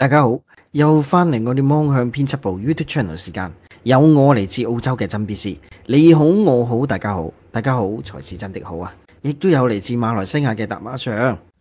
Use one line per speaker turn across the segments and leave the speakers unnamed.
大家好，又翻嚟我哋《芒向编辑部 YouTube Channel》时间，有我嚟自澳洲嘅真 B C，你好我好大家好，大家好才是真的好啊！亦都有嚟自马来西亚嘅达马上，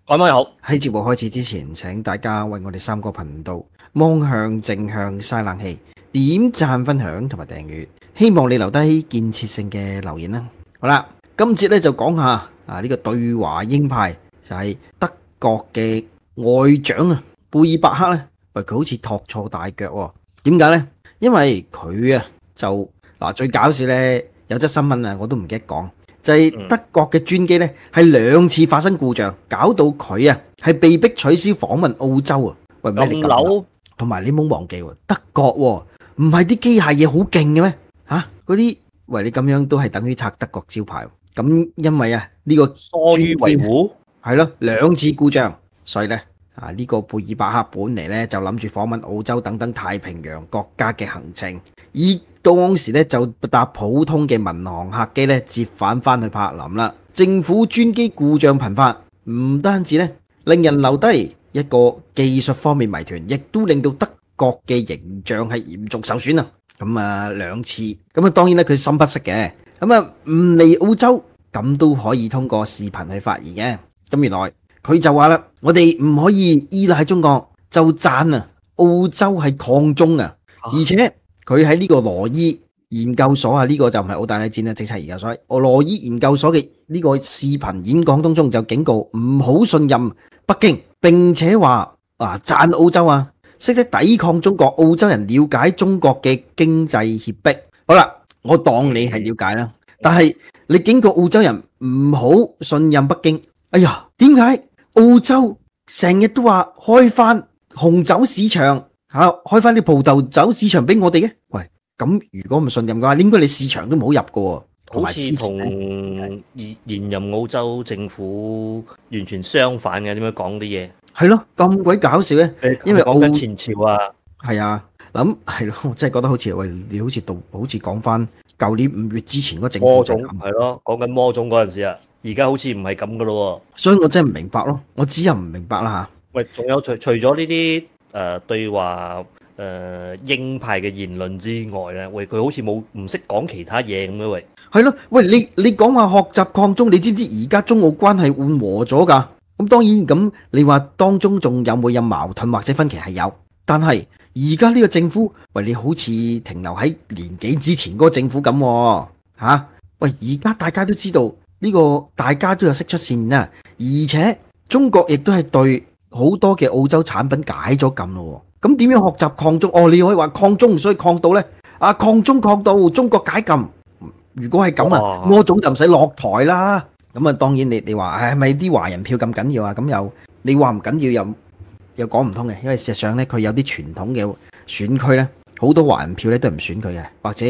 各位好。喺节目开始之前，请大家为我哋三个频道《芒向正向》晒冷气，点赞、分享同埋订阅，希望你留低建设性嘅留言啦。好啦，今节咧就讲下啊呢个对华鹰派，就系德国嘅外长啊，贝尔伯克咧。喂，佢好似托错大脚喎？点解呢？因为佢啊就嗱最搞笑呢，有则新闻啊，我都唔记得讲，就系德国嘅专机呢，系两次发生故障，搞到佢啊系被逼取消访问澳洲啊！喂，咩嚟噶？同埋你冇忘记德国喎，唔系啲机械嘢好劲嘅咩？吓嗰啲喂你咁样都系等于拆德国招牌。咁因为啊呢个疏于维护系咯，两次故障，所以呢。啊！呢個貝爾巴克本嚟咧就諗住訪問澳洲等等太平洋國家嘅行程，而當時咧就搭普通嘅民航客機咧折返翻去柏林啦。政府專機故障頻發，唔單止咧令人留低一個技術方面迷團，亦都令到德國嘅形象係嚴重受損啊！咁啊，兩次咁啊，當然咧佢心不息嘅，咁啊唔嚟澳洲咁都可以通過視頻去發現嘅。咁原來。佢就話啦，我哋唔可以依賴喺中國，就讚啊澳洲係抗中啊，而且佢喺呢個羅伊研究所啊，呢個就唔係澳大利戰啦，政策而家所以，羅伊研究所嘅呢個視頻演講當中就警告唔好信任北京，並且話啊讚澳洲啊，識得抵抗中國，澳洲人了解中國嘅經濟胁迫。好啦，我當你係了解啦，但係你警告澳洲人唔好信任北京，哎呀點解？澳洲成日都话开翻红酒市场吓，开翻啲葡萄酒市场俾我哋嘅。喂，咁如果唔信任嘅话，应该你市场都冇入噶。喎。
好似同现任澳洲政府完全相反嘅，点样讲啲嘢？
系咯，咁鬼搞笑嘅，因为澳跟前朝啊，系啊，嗱咁系咯，真系觉得好似喂，你好似到好似讲翻旧年五月之前嗰个政府就系
咯，讲紧摩总嗰阵时啊。而家好似唔系咁噶
咯，所以我真系唔明白咯。我只有唔明白啦吓。
喂，仲有除除咗呢啲诶对话诶鹰派嘅言论之外咧，喂佢好似冇唔识讲其他嘢咁咯。喂，
系咯，喂你你讲话学习抗中，你知唔知而家中澳关系缓和咗噶？咁当然咁，你话当中仲有冇有矛盾或者分歧系有？但系而家呢个政府喂，你好似停留喺年几之前嗰个政府咁吓。喂，而家大家都知道。呢個大家都有識出線啦，而且中國亦都係對好多嘅澳洲產品解咗禁咯。咁點樣學習抗中？哦，你可以話抗中唔需要抗到呢？啊，抗中抗到中國解禁，如果係咁啊，魔總就唔使落台啦。咁啊，當然你你話系係咪啲華人票咁緊要啊？咁又你話唔緊要又又講唔通嘅，因為實上呢，佢有啲傳統嘅選區呢，好多華人票呢都唔選佢嘅，或者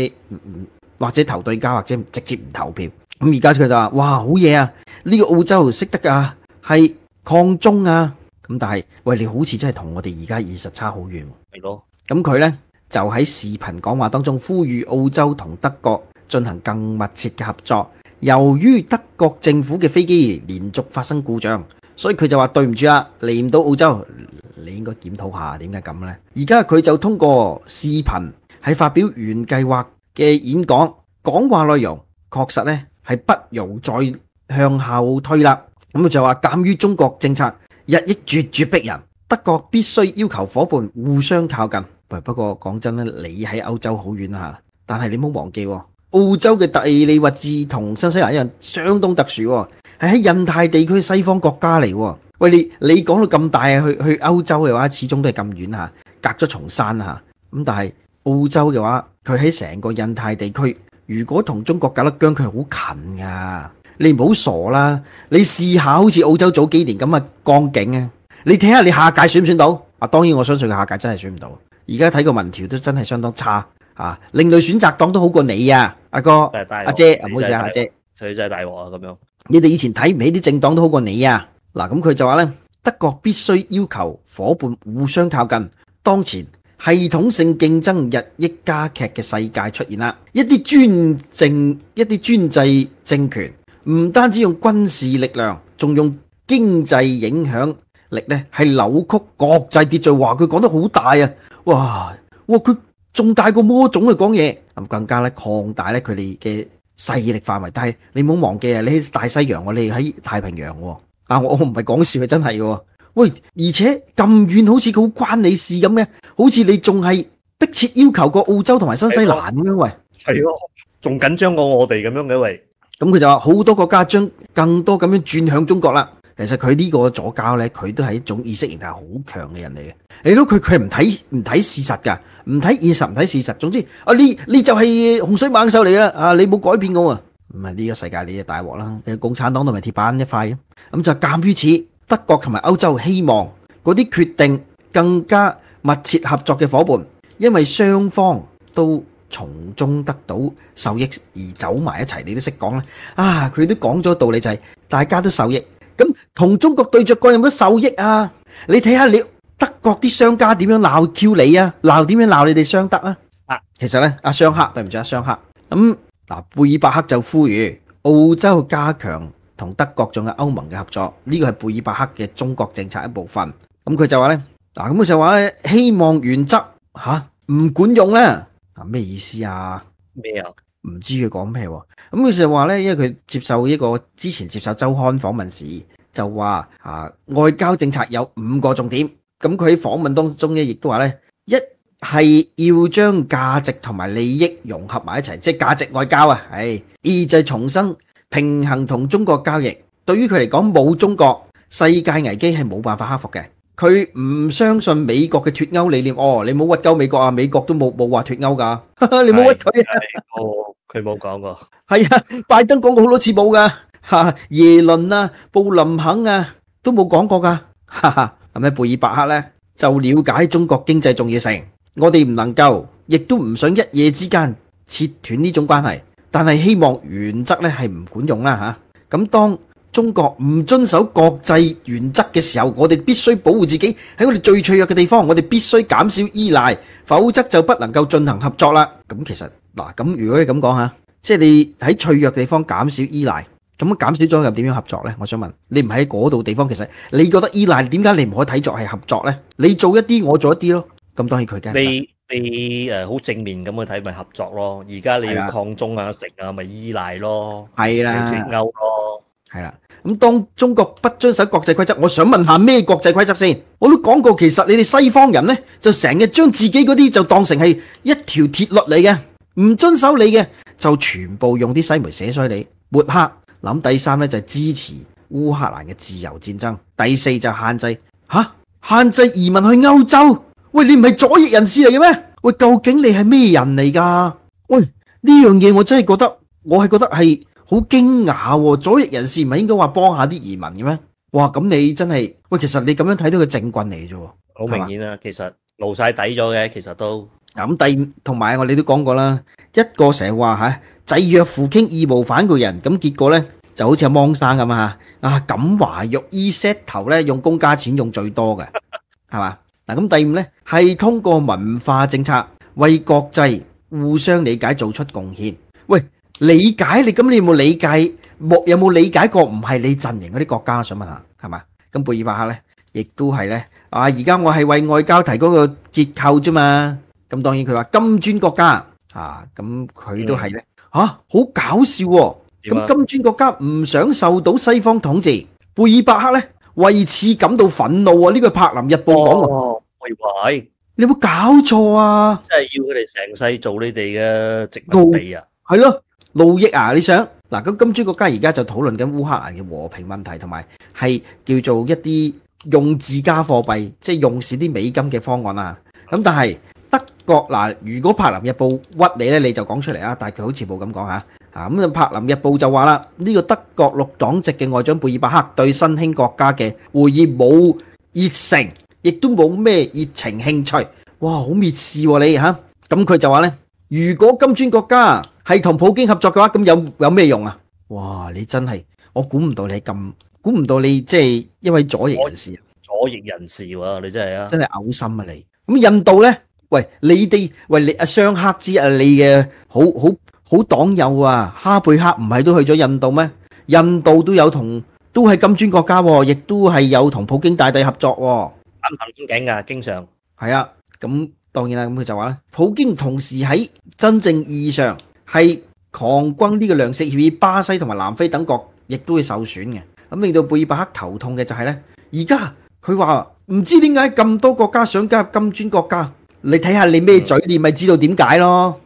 或者投對家，或者直接唔投票。咁而家佢就话：，哇，好嘢啊！呢个澳洲识得噶，系抗中啊！咁但系喂，你好似真系同我哋而家现实差好远。系咯。咁佢呢，就喺视频讲话当中呼吁澳洲同德国进行更密切嘅合作。由于德国政府嘅飞机连续发生故障，所以佢就话：对唔住啊，嚟唔到澳洲，你应该检讨下点解咁呢？而家佢就通过视频喺发表原计划嘅演讲，讲话内容确实呢。系不容再向後推啦！咁就話鉴於中國政策日益絕絕逼人，德國必須要求伙伴互相靠近。不過講真咧，你喺歐洲好遠啊但係你唔好忘記，澳洲嘅地理位置同新西蘭一樣相當特殊，係喺印太地區西方國家嚟。喂，你你講到咁大啊，去去歐洲嘅話，始終都係咁遠嚇，隔咗重山啊！咁但係澳洲嘅話，佢喺成個印太地區。如果同中國搞得僵，佢係好近噶。你唔好傻啦，你試下好似澳洲早幾年咁嘅光景啊！你睇下你下屆選唔選到？啊，當然我相信佢下屆真係選唔到。而家睇個民調都真係相當差啊！另類選擇黨都好過你啊，阿哥、阿姐唔好意思啊，阿姐，
真係大鑊啊咁樣。
你哋以前睇唔起啲政黨都好過你啊！嗱，咁佢就話呢，德國必須要求伙伴互相靠近。當前系統性競爭日益加劇嘅世界出現啦，一啲專政、一啲專制政權唔單止用軍事力量，仲用經濟影響力咧，係扭曲國際秩序。話佢講得好大啊！哇，哇佢仲大過魔种去講嘢咁更加咧擴大咧佢哋嘅勢力範圍。但係你唔好忘記啊！你喺大西洋，我哋喺太平洋喎啊！我我唔係講笑，真係喎。喂，而且咁遠，好似佢好關你事咁嘅。好似你仲係迫切要求过澳洲同埋新西蘭咁樣喂，係咯，仲緊張過我哋咁樣嘅喂。咁佢就話好多國家將更多咁樣轉向中國啦。其實佢呢個左交咧，佢都係一種意識形态好強嘅人嚟嘅。你都佢佢唔睇唔睇事實㗎，唔睇現實唔睇事實。總之啊，你你就係洪水猛獸嚟啦！啊，你冇改變我啊，唔係呢個世界你就大镬啦。共產黨都埋铁鐵板一塊咁就鑑於此，德國同埋歐洲希望嗰啲決定更加。密切合作嘅伙伴，因為雙方都從中得到受益而走埋一齊，你都識講啦。啊，佢都講咗道理就係大家都受益。咁同中國對着干有冇受益啊？你睇下你德國啲商家點樣鬧 Q 你啊？鬧點樣鬧你哋雙德啊？啊，其實咧，阿雙克對唔住阿雙克。咁嗱，貝爾伯克就呼籲澳洲加強同德國仲有歐盟嘅合作。呢個係貝爾伯克嘅中國政策一部分。咁佢就話咧。嗱，咁佢就话咧，希望原则吓唔管用咧，啊咩意思啊？咩啊？唔知佢讲咩？咁佢就话咧，因为佢接受一个之前接受周刊访问时就话啊，外交政策有五个重点。咁佢喺访问当中咧亦都话咧，一系要将价值同埋利益融合埋一齐，即系价值外交啊。系二就系重生平衡同中国交易。对于佢嚟讲，冇中国，世界危机系冇办法克服嘅。佢唔相信美國嘅脱歐理念。哦，你冇屈鳩美國啊！美國都冇冇話脱歐㗎。你冇屈
佢啊！哦，
佢冇講過。係啊，拜登講過好多次冇㗎。哈，耶倫啊，布林肯啊，都冇講過㗎。哈哈，咁咧，貝爾伯克咧就了解中國經濟重要性。我哋唔能夠，亦都唔想一夜之間切斷呢種關係。但係希望原則咧係唔管用啦嚇。咁當中國唔遵守國際原則嘅時候，我哋必須保護自己喺我哋最脆弱嘅地方。我哋必須減少依賴，否則就不能夠進行合作啦。咁其實嗱，咁如果你咁講吓，即係你喺脆弱嘅地方減少依賴，咁減少咗又點樣合作呢？我想問你唔喺嗰度地方，其實你覺得依賴點解你唔可以睇作係合作呢？你做一啲，我做一啲咯。咁當然佢梗係你
你誒好正面咁去睇，咪合作咯。而家你要抗
中啊、食啊，咪依賴咯。係啦，脱歐咯。系啦，咁当中国不遵守国际规则，我想问下咩国际规则先？我都讲过，其实你哋西方人呢，就成日将自己嗰啲就当成系一条铁律嚟嘅，唔遵守你嘅就全部用啲西媒写衰你抹黑。谂第三呢，就系支持乌克兰嘅自由战争，第四就限制吓限制移民去欧洲。喂，你唔系左翼人士嚟嘅咩？喂，究竟你系咩人嚟噶？喂，呢样嘢我真系觉得，我系觉得系。好驚訝喎！左翼人士唔系應該話幫下啲移民嘅咩？哇！咁你真係喂，其實你咁樣睇到個政棍嚟啫喎，好明
顯啦，其實
露晒底咗嘅，其實都咁第五同埋我哋都講過啦，一個成日話吓制約扶傾義无反顧人，咁結果咧就好似阿芒生咁啊啊！锦華玉 e set 頭咧用公家錢用最多嘅 係嘛？嗱咁第五咧係通過文化政策為國際互相理解做出貢獻，喂。理解你咁，你有冇理解？有冇理解过唔系你陣營嗰啲國家？想問下，係嘛？咁貝爾巴克咧，亦都係咧。啊！而家我係為外交提供個結構啫嘛。咁當然佢話金磚國家啊，咁佢都係咧。吓，好搞笑喎！咁金磚國家唔想受到西方統治，貝爾巴克咧為此感到憤怒啊！呢個《柏林日報》講喂喂，你有冇搞錯啊？即係要佢哋成世做你哋嘅殖民地啊？係咯。路益啊！你想嗱咁金磚國家而家就討論緊烏克蘭嘅和平問題，同埋係叫做一啲用自家貨幣，即係用少啲美金嘅方案啊！咁但係德國嗱，如果柏林日報屈你咧，你就講出嚟啊！但系佢好似冇咁講吓啊！咁柏林日報就話啦，呢個德國六黨籍嘅外長貝爾伯克對新興國家嘅會議冇熱誠，亦都冇咩熱情興趣。哇！好蔑視你吓。咁佢就話咧，如果金磚國家系同普京合作嘅話，咁有有咩用啊？哇！你真係我估唔到你咁，估唔到你即係一位左翼人士，
左翼人士喎，你真係啊，真係
嘔心啊你！咁印度咧，喂你哋喂阿双黑之啊，你嘅好好好黨友啊，哈貝克唔係都去咗印度咩？印度都有同都係金磚國家，亦都係有同普京大帝合作，
三談邊境噶，經常
係啊。咁當然啦，咁佢就話咧，普京同時喺真正意义上。系狂攻呢個糧食協議，巴西同埋南非等國亦都會受損嘅。咁令到貝爾伯克頭痛嘅就係呢。而家佢話唔知點解咁多國家想加入金磚國家，你睇下你咩嘴臉咪知道點解咯。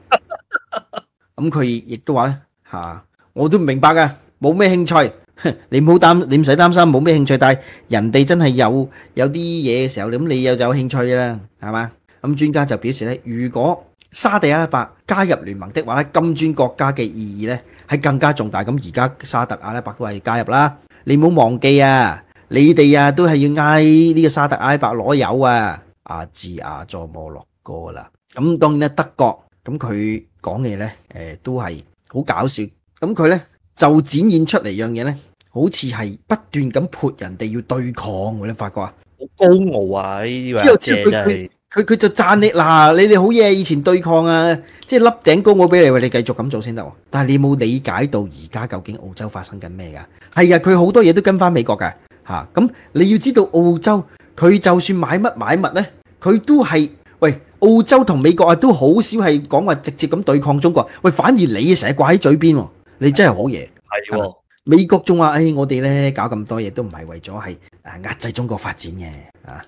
咁佢亦都話呢，嚇，我都唔明白㗎，冇咩興趣。你唔好担，你唔使擔心，冇咩興趣。但係人哋真係有有啲嘢嘅時候，咁你又有興趣啦，係嘛？咁專家就表示咧，如果沙特阿拉伯加入聯盟的話咧，金磚國家嘅意義咧係更加重大。咁而家沙特阿拉伯都係加入啦，你唔好忘記啊！你哋啊都係要挨呢個沙特阿拉伯攞油啊！阿智亞助摩洛哥啦。咁當然啦，德國咁佢講嘢咧，誒都係好搞笑。咁佢咧就展現出嚟樣嘢咧，好似係不斷咁潑人哋要對抗，你發覺啊，好高傲啊！呢啲話真係。佢佢就讚你嗱，你哋好嘢，以前對抗啊，即係笠頂高我俾你，你繼續咁做先得。但系你冇理解到而家究竟澳洲發生緊咩㗎？係啊，佢好多嘢都跟翻美國㗎吓。咁你要知道澳洲，佢就算買乜買物咧，佢都係喂澳洲同美國啊，都好少係講話直接咁對抗中國。喂，反而你成日掛喺嘴邊，你真係好嘢。系、美國仲話唉，我哋咧搞咁多嘢都唔係為咗係誒壓制中國發展嘅啊。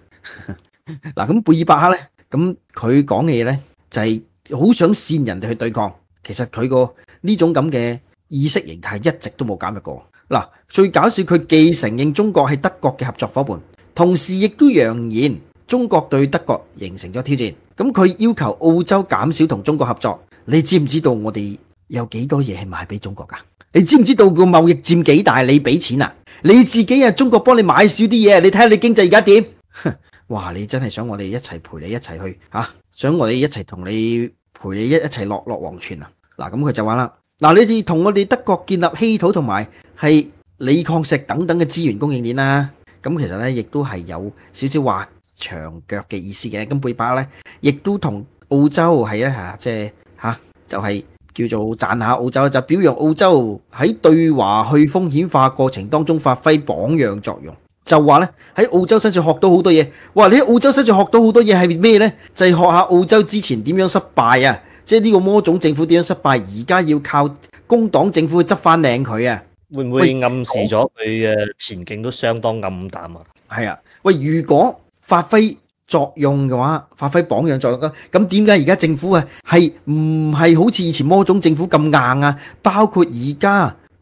嗱，咁贝尔伯克咧，咁佢讲嘅嘢咧就系好想煽人哋去对抗，其实佢个呢种咁嘅意识形态一直都冇减弱过。嗱，最搞笑佢既承认中国系德国嘅合作伙伴，同时亦都扬言中国对德国形成咗挑战。咁佢要求澳洲减少同中国合作。你知唔知道我哋有几多嘢系卖俾中国噶？你知唔知道个贸易占几大？你俾钱啊？你自己啊，中国帮你买少啲嘢，你睇下你经济而家点？哇！你真係想我哋一齊陪你一齊去嚇，想我哋一齊同你陪你一一齊落落黃泉啊！嗱咁佢就話啦，嗱你哋同我哋德國建立稀土同埋係李礦石等等嘅資源供應鏈啦，咁其實咧亦都係有少少话長腳嘅意思嘅。咁背巴咧，亦都同澳洲係一下，即係吓，就係叫做讚下澳洲就表揚澳洲喺對華去風險化過程當中發揮榜樣作用。就话咧喺澳洲身上学到好多嘢，哇！你喺澳洲身上学到好多嘢系咩呢？就系学下澳洲之前点样失败啊，即系呢个魔种政府点样失败，而家要靠工党政府执翻领佢啊？会唔会暗示咗
佢嘅前景都
相当暗淡啊？系啊，喂，如果发挥作用嘅话，发挥榜样作用，咁点解而家政府啊系唔系好似以前魔种政府咁硬啊？包括而家。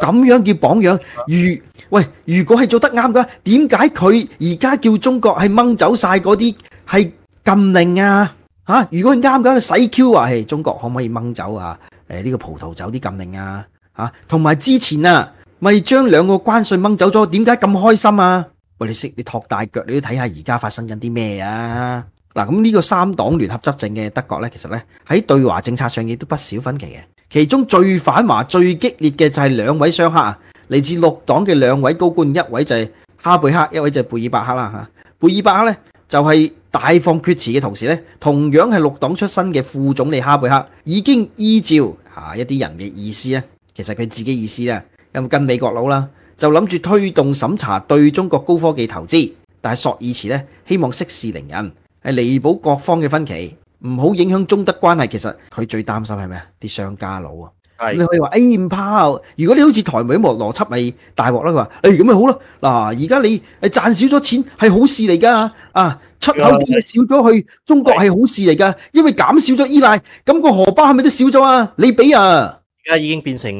咁样叫榜样？如喂，如果系做得啱嘅，点解佢而家叫中国系掹走晒嗰啲系禁令啊？吓，如果啱嘅，使 Q 话系中国可唔可以掹走啊？诶，呢个葡萄酒啲禁令啊？吓，同埋之前啊，咪将两个关税掹走咗，点解咁开心啊？喂，你识你托大脚，你都睇下而家发生紧啲咩啊？嗱，咁呢个三党联合执政嘅德国呢，其实呢，喺对华政策上亦都不少分歧嘅。其中最反華、最激烈嘅就係兩位商客啊，嚟自六黨嘅兩位高官，一位就係哈貝克，一位就係貝爾伯克啦吓。貝爾伯克咧就係大放厥詞嘅同時咧，同樣係六黨出身嘅副總理哈貝克已經依照吓一啲人嘅意思咧，其實佢自己意思有冇跟美國佬啦，就諗住推動審查對中國高科技投資，但係索爾茨咧希望息事寧人，係彌補各方嘅分歧。唔好影響中德關係，其實佢最擔心係咩啊？啲商家佬啊，你可以話：，哎唔怕，如果你好似台媒咁落邏輯，咪大镬啦。佢話：，诶咁咪好咯。嗱，而家你诶賺少咗錢係好事嚟㗎，啊出口少咗去中國係好事嚟㗎，因為減少咗依賴，咁個荷包係咪都少咗啊？
你俾啊，而家已經變成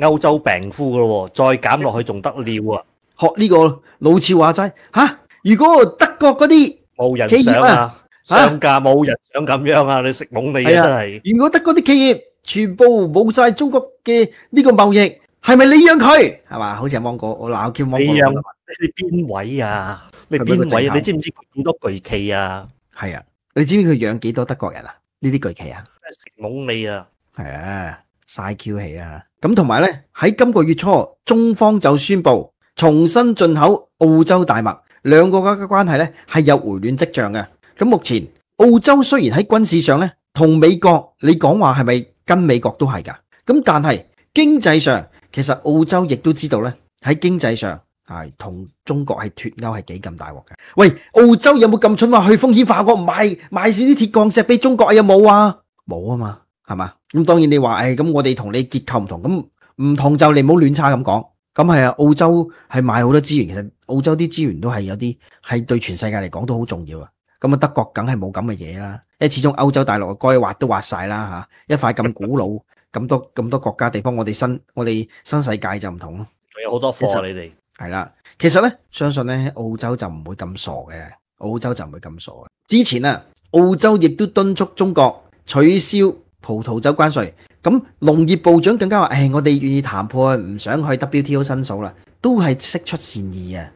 歐洲病夫㗎咯，再減落去仲得
了啊？學呢個老朝話齋吓，如果德國嗰啲企業啊。上架冇人想咁样啊！你食懵你啊，真系。如果德国啲企业全部冇晒中国嘅呢个贸易，系咪你养佢？系嘛，好似芒果我闹叫芒果。你养你边位啊？你边位啊？你知唔知佢几多巨企啊？系啊，你知唔知佢养几多德国人啊？呢啲巨企啊，食懵你啊，系啊，晒 Q 气啊。咁同埋咧，喺今个月初，中方就宣布重新进口澳洲大麦，两个国家关系咧系有回暖迹象嘅。咁目前澳洲雖然喺軍事上咧同美國，你講話係咪跟美國都係噶？咁但係經濟上，其實澳洲亦都知道咧喺經濟上系同中國係脱歐係幾咁大鑊嘅。喂，澳洲有冇咁蠢話去風險化，我買買少啲鐵礦石俾中國有冇啊，冇啊嘛，係嘛？咁當然你話，唉，咁我哋同你結構唔同，咁唔同就你唔好亂差咁講。咁係啊，澳洲係買好多資源，其實澳洲啲資源都係有啲係對全世界嚟講都好重要啊。咁啊，德國梗係冇咁嘅嘢啦，因始終歐洲大陸該挖都挖晒啦嚇，一塊咁古老 咁多咁多國家地方，我哋新我哋新世界就唔同咯。
仲有好多貨你
哋係啦，其實咧相信咧澳洲就唔會咁傻嘅，澳洲就唔會咁傻嘅。之前啊，澳洲亦都敦促中國取消葡萄酒關税，咁農業部長更加話：，誒，我哋願意談判，唔想去 WTO 申訴啦，都係釋出善意啊！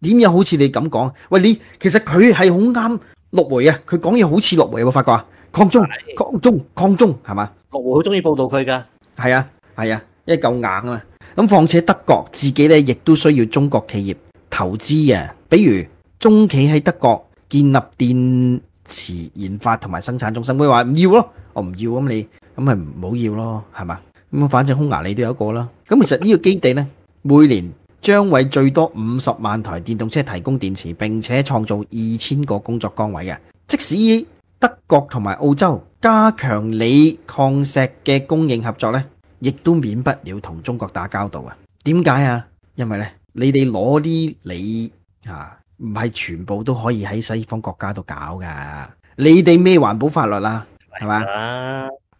点样好似你咁讲？喂，你其实佢系好啱六梅啊！佢讲嘢好似六梅有冇发觉啊？扩中、扩中、扩中系嘛？六梅好中意报道佢噶，系啊系啊，因为够硬啊！咁况且德国自己咧亦都需要中国企业投资啊！比如中企喺德国建立电池研发同埋生产中心，佢话唔要咯，我唔要咁你咁咪唔好要咯，系嘛？咁反正匈牙利都有一个啦。咁其实呢个基地咧，每年。将为最多五十万台电动车提供电池，并且创造二千个工作岗位嘅。即使德国同埋澳洲加强锂矿石嘅供应合作呢亦都免不了同中国打交道啊？点解啊？因为呢，你哋攞啲锂啊，唔系全部都可以喺西方国家度搞噶。你哋咩环保法律啊？系嘛？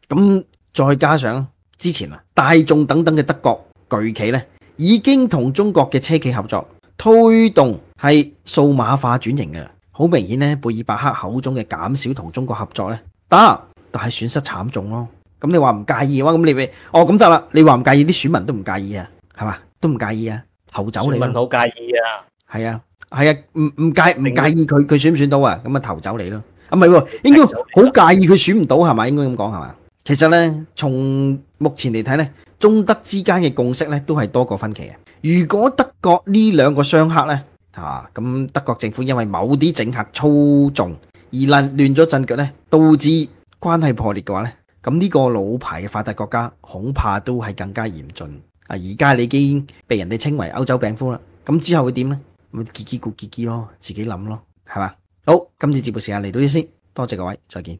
咁再加上之前啊，大众等等嘅德国巨企呢。已经同中国嘅车企合作，推动系数码化转型嘅，好明显呢，贝尔伯克口中嘅减少同中国合作呢，得，但系损失惨重咯。咁你话唔介意嘅话，咁你咪哦咁得啦。你话唔介意，啲选民都唔介意啊，系嘛，都唔介意啊，投走你。选民
好介意啊，
系啊，系啊，唔唔介唔介意佢佢选唔选到啊？咁啊投走你咯。啊唔系喎，应该好介意佢选唔到系嘛？应该咁讲系嘛？其实呢，从目前嚟睇咧，中德之間嘅共識咧都係多過分歧嘅。如果德國呢兩個商客咧嚇，咁德國政府因為某啲政客操縱而亂乱咗陣腳咧，導致關係破裂嘅話咧，咁呢個老牌嘅發達國家恐怕都係更加嚴峻啊！而家你已經被人哋稱為歐洲病夫啦，咁之後會點呢？咁結結局結結咯，自己諗咯，係嘛？好，今次節目時間嚟到呢先，多謝各位，再見。